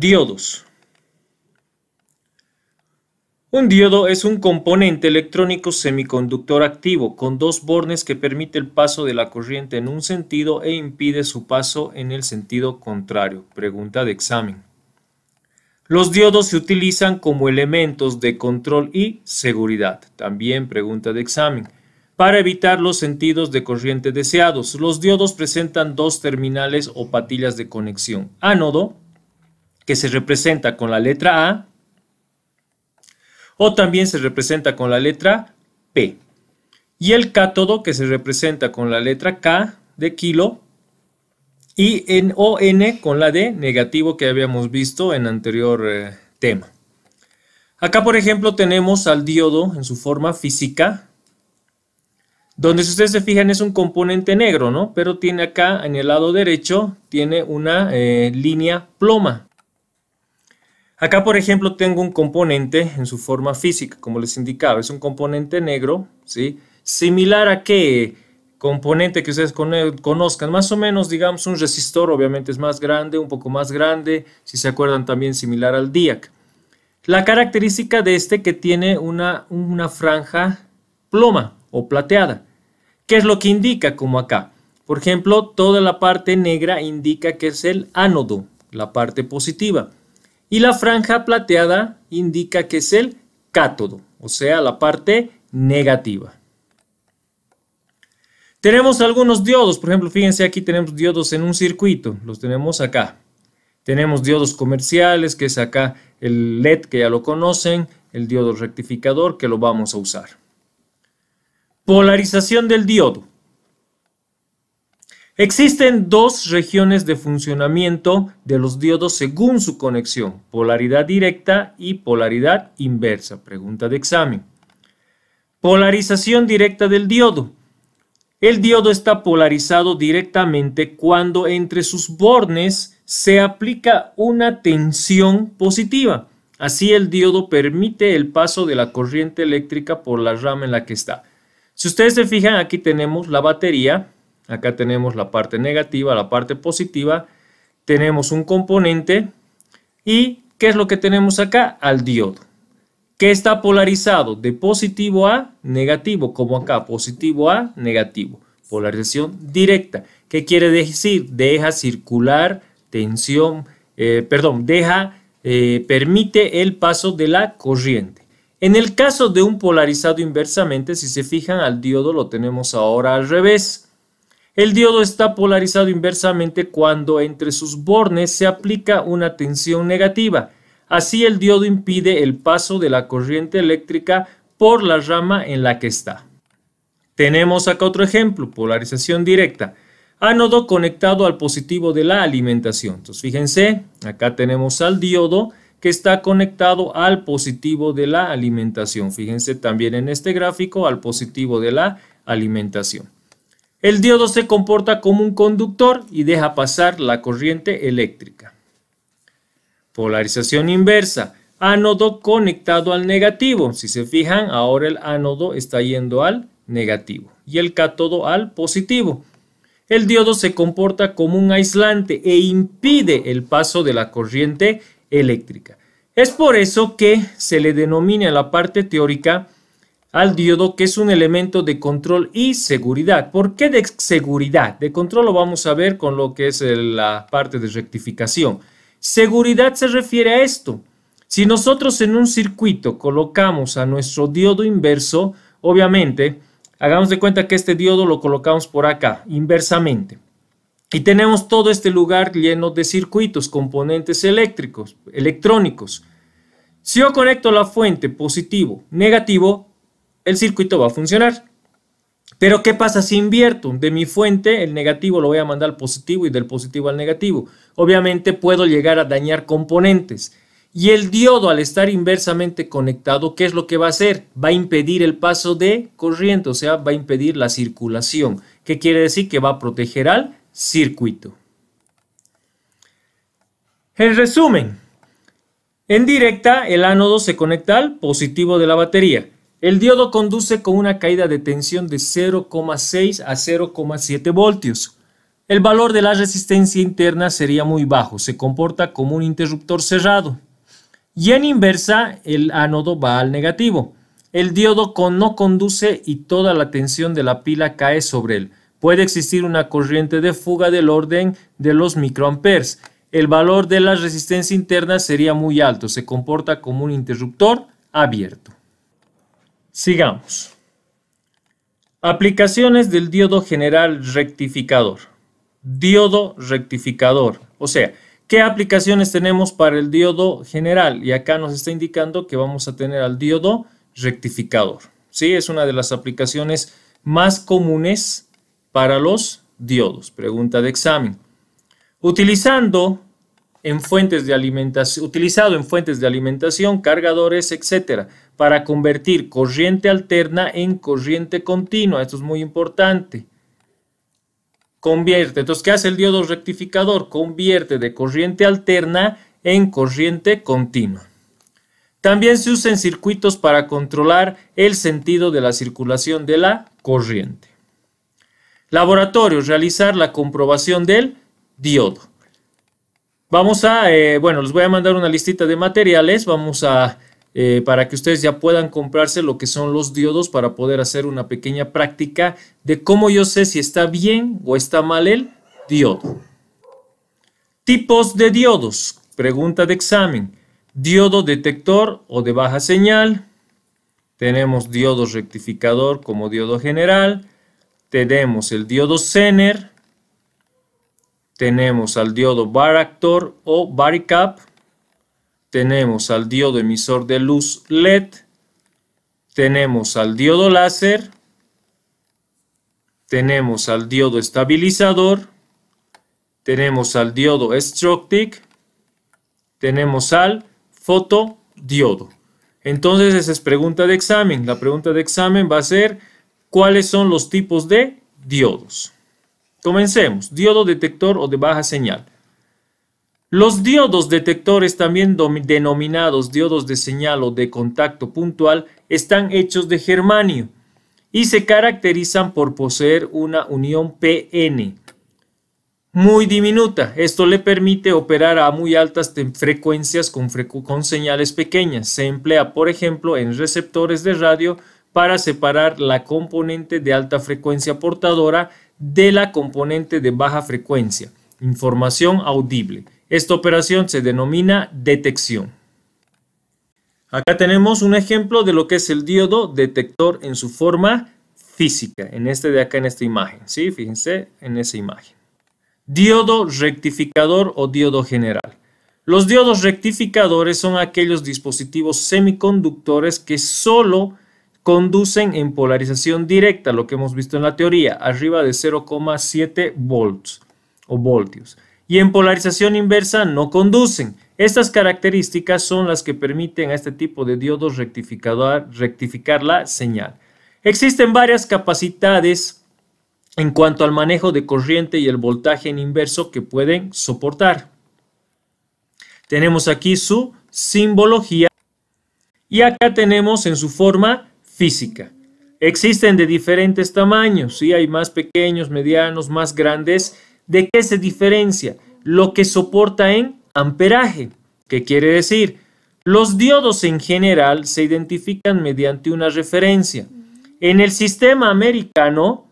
Diodos. Un diodo es un componente electrónico semiconductor activo con dos bornes que permite el paso de la corriente en un sentido e impide su paso en el sentido contrario. Pregunta de examen. Los diodos se utilizan como elementos de control y seguridad. También pregunta de examen. Para evitar los sentidos de corriente deseados, los diodos presentan dos terminales o patillas de conexión, ánodo que se representa con la letra A o también se representa con la letra P. Y el cátodo que se representa con la letra K de kilo y en ON con la D negativo que habíamos visto en anterior eh, tema. Acá por ejemplo tenemos al diodo en su forma física donde si ustedes se fijan es un componente negro, Pero tiene acá en el lado derecho, tiene una eh, línea ploma. Acá, por ejemplo, tengo un componente en su forma física, como les indicaba, es un componente negro, ¿sí? Similar a qué componente que ustedes conozcan, más o menos, digamos, un resistor, obviamente es más grande, un poco más grande, si se acuerdan también similar al DIAC. La característica de este que tiene una, una franja ploma o plateada, que es lo que indica como acá. Por ejemplo, toda la parte negra indica que es el ánodo, la parte positiva y la franja plateada indica que es el cátodo, o sea, la parte negativa. Tenemos algunos diodos, por ejemplo, fíjense aquí tenemos diodos en un circuito, los tenemos acá. Tenemos diodos comerciales, que es acá el LED que ya lo conocen, el diodo rectificador que lo vamos a usar. Polarización del diodo. Existen dos regiones de funcionamiento de los diodos según su conexión, polaridad directa y polaridad inversa. Pregunta de examen. Polarización directa del diodo. El diodo está polarizado directamente cuando entre sus bornes se aplica una tensión positiva. Así el diodo permite el paso de la corriente eléctrica por la rama en la que está. Si ustedes se fijan, aquí tenemos la batería Acá tenemos la parte negativa, la parte positiva. Tenemos un componente y ¿qué es lo que tenemos acá? Al diodo. que está polarizado? De positivo a negativo, como acá, positivo a negativo. Polarización directa. ¿Qué quiere decir? Deja circular tensión, eh, perdón, deja, eh, permite el paso de la corriente. En el caso de un polarizado inversamente, si se fijan, al diodo lo tenemos ahora al revés. El diodo está polarizado inversamente cuando entre sus bornes se aplica una tensión negativa. Así el diodo impide el paso de la corriente eléctrica por la rama en la que está. Tenemos acá otro ejemplo, polarización directa. Ánodo conectado al positivo de la alimentación. Entonces fíjense, acá tenemos al diodo que está conectado al positivo de la alimentación. Fíjense también en este gráfico al positivo de la alimentación. El diodo se comporta como un conductor y deja pasar la corriente eléctrica. Polarización inversa. Ánodo conectado al negativo. Si se fijan, ahora el ánodo está yendo al negativo y el cátodo al positivo. El diodo se comporta como un aislante e impide el paso de la corriente eléctrica. Es por eso que se le denomina la parte teórica al diodo, que es un elemento de control y seguridad. ¿Por qué de seguridad? De control lo vamos a ver con lo que es la parte de rectificación. Seguridad se refiere a esto. Si nosotros en un circuito colocamos a nuestro diodo inverso, obviamente, hagamos de cuenta que este diodo lo colocamos por acá, inversamente. Y tenemos todo este lugar lleno de circuitos, componentes eléctricos, electrónicos. Si yo conecto la fuente positivo, negativo, el circuito va a funcionar. Pero ¿qué pasa si invierto? De mi fuente el negativo lo voy a mandar al positivo y del positivo al negativo. Obviamente puedo llegar a dañar componentes. Y el diodo al estar inversamente conectado, ¿qué es lo que va a hacer? Va a impedir el paso de corriente, o sea, va a impedir la circulación. ¿Qué quiere decir? Que va a proteger al circuito. En resumen, en directa el ánodo se conecta al positivo de la batería el diodo conduce con una caída de tensión de 0,6 a 0,7 voltios. El valor de la resistencia interna sería muy bajo, se comporta como un interruptor cerrado. Y en inversa, el ánodo va al negativo. El diodo no conduce y toda la tensión de la pila cae sobre él. Puede existir una corriente de fuga del orden de los microamperes. El valor de la resistencia interna sería muy alto, se comporta como un interruptor abierto. Sigamos. Aplicaciones del diodo general rectificador. Diodo rectificador. O sea, ¿qué aplicaciones tenemos para el diodo general? Y acá nos está indicando que vamos a tener al diodo rectificador. ¿Sí? Es una de las aplicaciones más comunes para los diodos. Pregunta de examen. Utilizando en fuentes de alimentación, utilizado en fuentes de alimentación, cargadores, etcétera, para convertir corriente alterna en corriente continua. Esto es muy importante. Convierte. Entonces, ¿qué hace el diodo rectificador? Convierte de corriente alterna en corriente continua. También se usan circuitos para controlar el sentido de la circulación de la corriente. Laboratorio, realizar la comprobación del diodo. Vamos a, eh, bueno, les voy a mandar una listita de materiales, vamos a, eh, para que ustedes ya puedan comprarse lo que son los diodos para poder hacer una pequeña práctica de cómo yo sé si está bien o está mal el diodo. Tipos de diodos, pregunta de examen, diodo detector o de baja señal, tenemos diodo rectificador como diodo general, tenemos el diodo Zener, tenemos al diodo baractor o baricap, tenemos al diodo emisor de luz LED, tenemos al diodo láser, tenemos al diodo estabilizador, tenemos al diodo Stroctic, tenemos al fotodiodo. Entonces esa es pregunta de examen. La pregunta de examen va a ser ¿cuáles son los tipos de diodos? Comencemos. Diodo detector o de baja señal. Los diodos detectores, también denominados diodos de señal o de contacto puntual, están hechos de germanio y se caracterizan por poseer una unión PN muy diminuta. Esto le permite operar a muy altas frecuencias con, con señales pequeñas. Se emplea, por ejemplo, en receptores de radio para separar la componente de alta frecuencia portadora de la componente de baja frecuencia, información audible. Esta operación se denomina detección. Acá tenemos un ejemplo de lo que es el diodo detector en su forma física, en este de acá en esta imagen, ¿sí? Fíjense en esa imagen. Diodo rectificador o diodo general. Los diodos rectificadores son aquellos dispositivos semiconductores que solo conducen en polarización directa, lo que hemos visto en la teoría, arriba de 0,7 volts o voltios. Y en polarización inversa no conducen. Estas características son las que permiten a este tipo de diodos rectificar la señal. Existen varias capacidades en cuanto al manejo de corriente y el voltaje en inverso que pueden soportar. Tenemos aquí su simbología y acá tenemos en su forma física. Existen de diferentes tamaños, ¿sí? hay más pequeños, medianos, más grandes. ¿De qué se diferencia? Lo que soporta en amperaje. ¿Qué quiere decir? Los diodos en general se identifican mediante una referencia. En el sistema americano,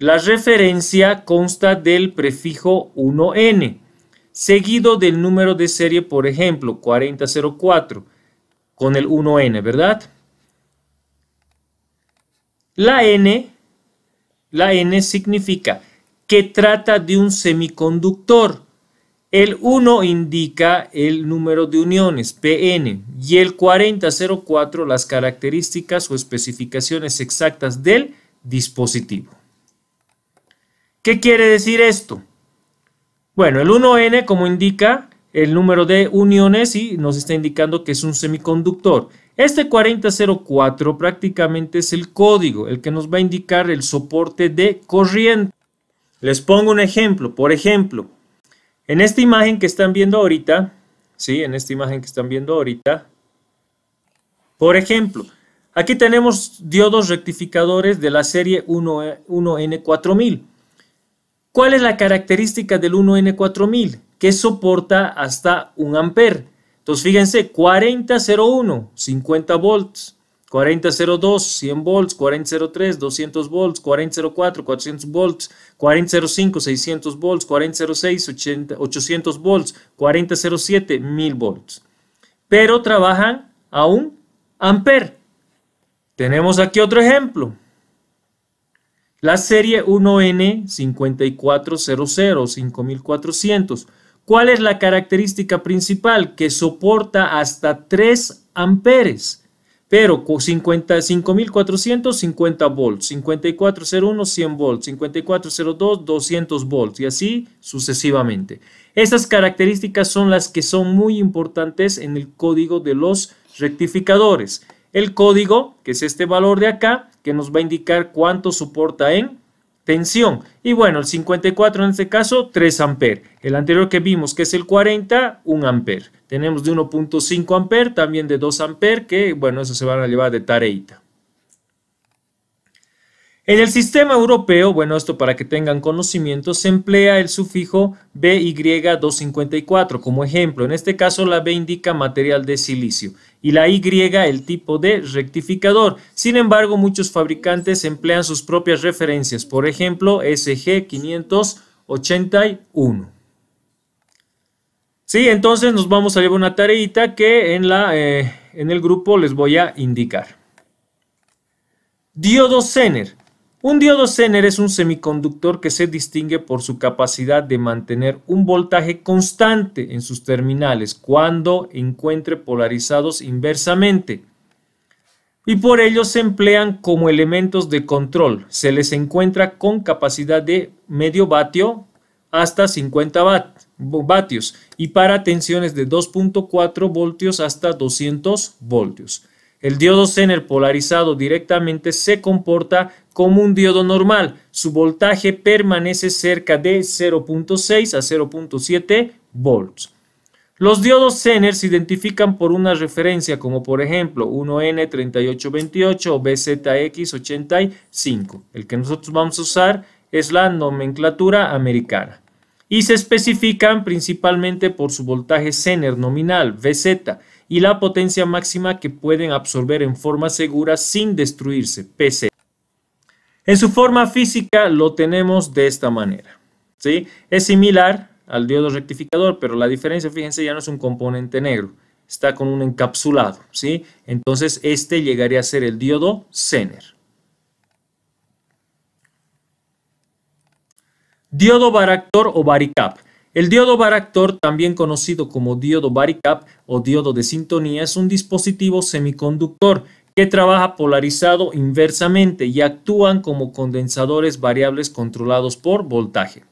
la referencia consta del prefijo 1N, seguido del número de serie, por ejemplo, 4004, con el 1N, ¿verdad? La N, la N significa que trata de un semiconductor. El 1 indica el número de uniones, PN, y el 4004 las características o especificaciones exactas del dispositivo. ¿Qué quiere decir esto? Bueno, el 1N como indica el número de uniones y nos está indicando que es un semiconductor. Este 4004 prácticamente es el código, el que nos va a indicar el soporte de corriente. Les pongo un ejemplo. Por ejemplo, en esta imagen que están viendo ahorita, ¿sí? En esta imagen que están viendo ahorita, por ejemplo, aquí tenemos diodos rectificadores de la serie 1, n ¿Cuál es la característica del 1N4000? Que soporta hasta 1 ampere. Entonces fíjense, 4001, 50 volts. 4002, 100 volts, 4003, 200 volts, 4004, 400 volts, 4005, 600 volts, 4006, 800 volts, 4007, 1000 volts. Pero trabajan a un amper. Tenemos aquí otro ejemplo. La serie 1N5400, 5400. ¿Cuál es la característica principal? Que soporta hasta 3 amperes, pero 55,450 volts, 5401, 100 volts, 5402, 200 volts y así sucesivamente. Estas características son las que son muy importantes en el código de los rectificadores. El código, que es este valor de acá, que nos va a indicar cuánto soporta en tensión. Y bueno, el 54 en este caso, 3 amperes. El anterior que vimos, que es el 40, 1 amper. Tenemos de 1.5 amper, también de 2 amper, que bueno, eso se van a llevar de tareita. En el sistema europeo, bueno, esto para que tengan conocimiento, se emplea el sufijo BY254 como ejemplo. En este caso, la B indica material de silicio y la Y el tipo de rectificador. Sin embargo, muchos fabricantes emplean sus propias referencias, por ejemplo, SG581. Sí, entonces nos vamos a llevar una tareita que en, la, eh, en el grupo les voy a indicar. Diodo Zener. Un diodo Zener es un semiconductor que se distingue por su capacidad de mantener un voltaje constante en sus terminales cuando encuentre polarizados inversamente. Y por ello se emplean como elementos de control. Se les encuentra con capacidad de medio vatio hasta 50 vatios y para tensiones de 2.4 voltios hasta 200 voltios. El diodo Zener polarizado directamente se comporta como un diodo normal. Su voltaje permanece cerca de 0.6 a 0.7 volts. Los diodos Zener se identifican por una referencia como por ejemplo 1N3828 o BZX85. El que nosotros vamos a usar es la nomenclatura americana. Y se especifican principalmente por su voltaje Zener nominal, VZ, y la potencia máxima que pueden absorber en forma segura sin destruirse, PC. En su forma física lo tenemos de esta manera. ¿sí? Es similar al diodo rectificador, pero la diferencia, fíjense, ya no es un componente negro, está con un encapsulado. ¿sí? Entonces este llegaría a ser el diodo Zener. Diodo varactor o Baricap. El diodo baractor, también conocido como diodo varicap o diodo de sintonía, es un dispositivo semiconductor que trabaja polarizado inversamente y actúan como condensadores variables controlados por voltaje.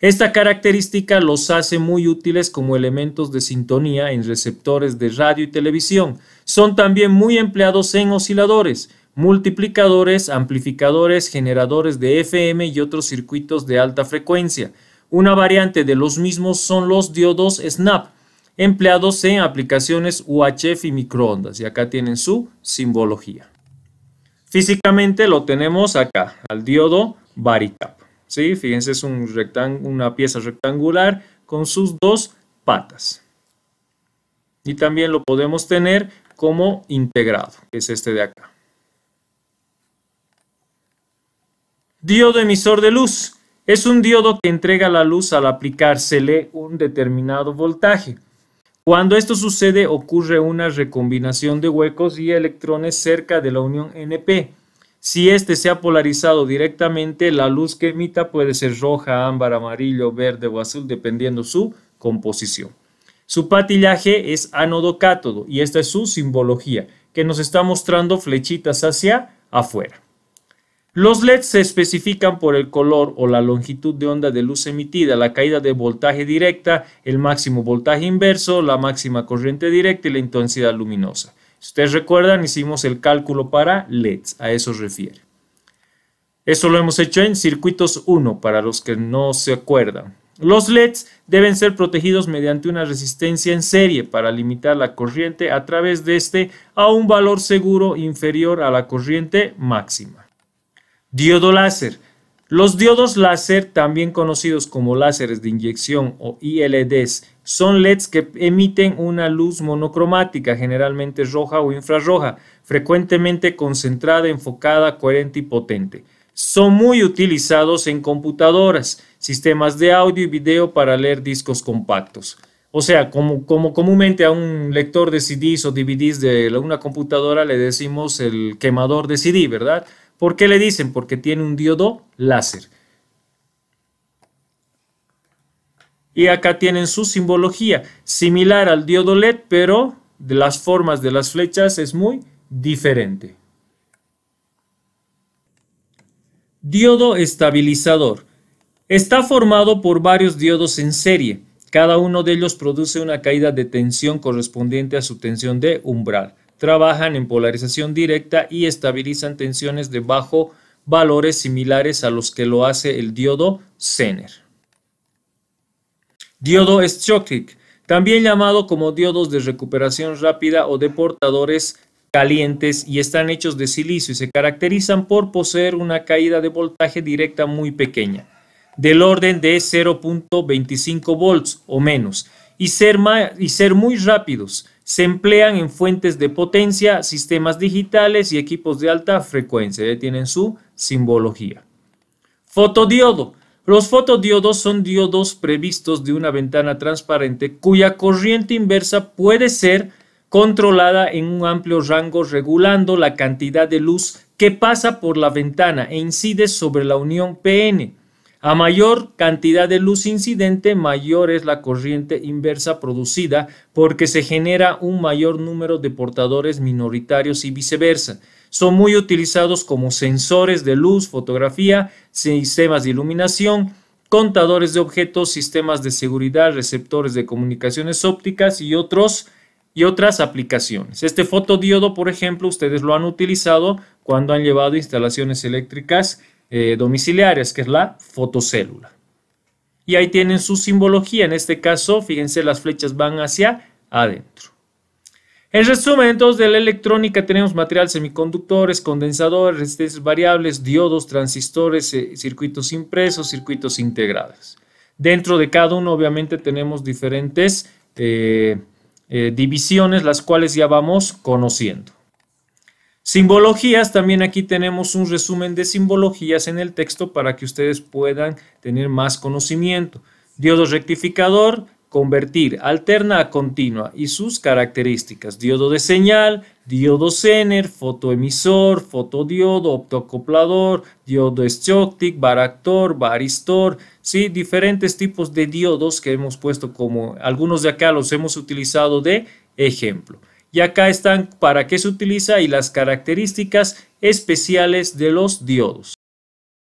Esta característica los hace muy útiles como elementos de sintonía en receptores de radio y televisión. Son también muy empleados en osciladores, multiplicadores, amplificadores, generadores de FM y otros circuitos de alta frecuencia. Una variante de los mismos son los diodos SNAP, empleados en aplicaciones UHF y microondas. Y acá tienen su simbología. Físicamente lo tenemos acá, al diodo Baricap. ¿sí? Fíjense, es una pieza rectangular con sus dos patas. Y también lo podemos tener como integrado, que es este de acá. Diodo emisor de luz. Es un diodo que entrega la luz al aplicársele un determinado voltaje. Cuando esto sucede ocurre una recombinación de huecos y electrones cerca de la unión NP. Si éste se ha polarizado directamente, la luz que emita puede ser roja, ámbar, amarillo, verde o azul, dependiendo su composición. Su patillaje es ánodo-cátodo y esta es su simbología, que nos está mostrando flechitas hacia afuera. Los LEDs se especifican por el color o la longitud de onda de luz emitida, la caída de voltaje directa, el máximo voltaje inverso, la máxima corriente directa y la intensidad luminosa. Si ustedes recuerdan, hicimos el cálculo para LEDs, a eso se refiere. Eso lo hemos hecho en circuitos 1, para los que no se acuerdan. Los LEDs deben ser protegidos mediante una resistencia en serie para limitar la corriente a través de este a un valor seguro inferior a la corriente máxima. Diodo láser. Los diodos láser, también conocidos como láseres de inyección o ILDs, son LEDs que emiten una luz monocromática, generalmente roja o infrarroja, frecuentemente concentrada, enfocada, coherente y potente. Son muy utilizados en computadoras, sistemas de audio y video para leer discos compactos. O sea, como, como comúnmente a un lector de CDs o DVDs de una computadora le decimos el quemador de CD, ¿verdad? ¿Por qué le dicen? Porque tiene un diodo láser. Y acá tienen su simbología, similar al diodo LED, pero de las formas de las flechas es muy diferente. Diodo estabilizador. Está formado por varios diodos en serie. Cada uno de ellos produce una caída de tensión correspondiente a su tensión de umbral trabajan en polarización directa y estabilizan tensiones de bajo valores similares a los que lo hace el diodo Zener. Diodo Schottky, también llamado como diodos de recuperación rápida o de portadores calientes y están hechos de silicio y se caracterizan por poseer una caída de voltaje directa muy pequeña, del orden de 0.25 volts o menos, y ser, y ser muy rápidos, se emplean en fuentes de potencia, sistemas digitales y equipos de alta frecuencia. Ya tienen su simbología. Fotodiodo. Los fotodiodos son diodos previstos de una ventana transparente cuya corriente inversa puede ser controlada en un amplio rango regulando la cantidad de luz que pasa por la ventana e incide sobre la unión PN. A mayor cantidad de luz incidente, mayor es la corriente inversa producida porque se genera un mayor número de portadores minoritarios y viceversa. Son muy utilizados como sensores de luz, fotografía, sistemas de iluminación, contadores de objetos, sistemas de seguridad, receptores de comunicaciones ópticas y otros y otras aplicaciones. Este fotodiodo, por ejemplo, ustedes lo han utilizado cuando han llevado instalaciones eléctricas eh, domiciliarias, que es la fotocélula. Y ahí tienen su simbología, en este caso, fíjense, las flechas van hacia adentro. En resumen, entonces, de la electrónica tenemos material semiconductores, condensadores, resistencias variables, diodos, transistores, eh, circuitos impresos, circuitos integrados. Dentro de cada uno, obviamente, tenemos diferentes eh, divisiones, las cuales ya vamos conociendo. Simbologías, también aquí tenemos un resumen de simbologías en el texto para que ustedes puedan tener más conocimiento. Diodo rectificador, convertir, alterna a continua y sus características. Diodo de señal, diodo zener, fotoemisor, fotodiodo, optoacoplador, diodo Schottky, baractor, baristor, ¿sí? diferentes tipos de diodos que hemos puesto como algunos de acá los hemos utilizado de ejemplo y acá están para qué se utiliza y las características especiales de los diodos.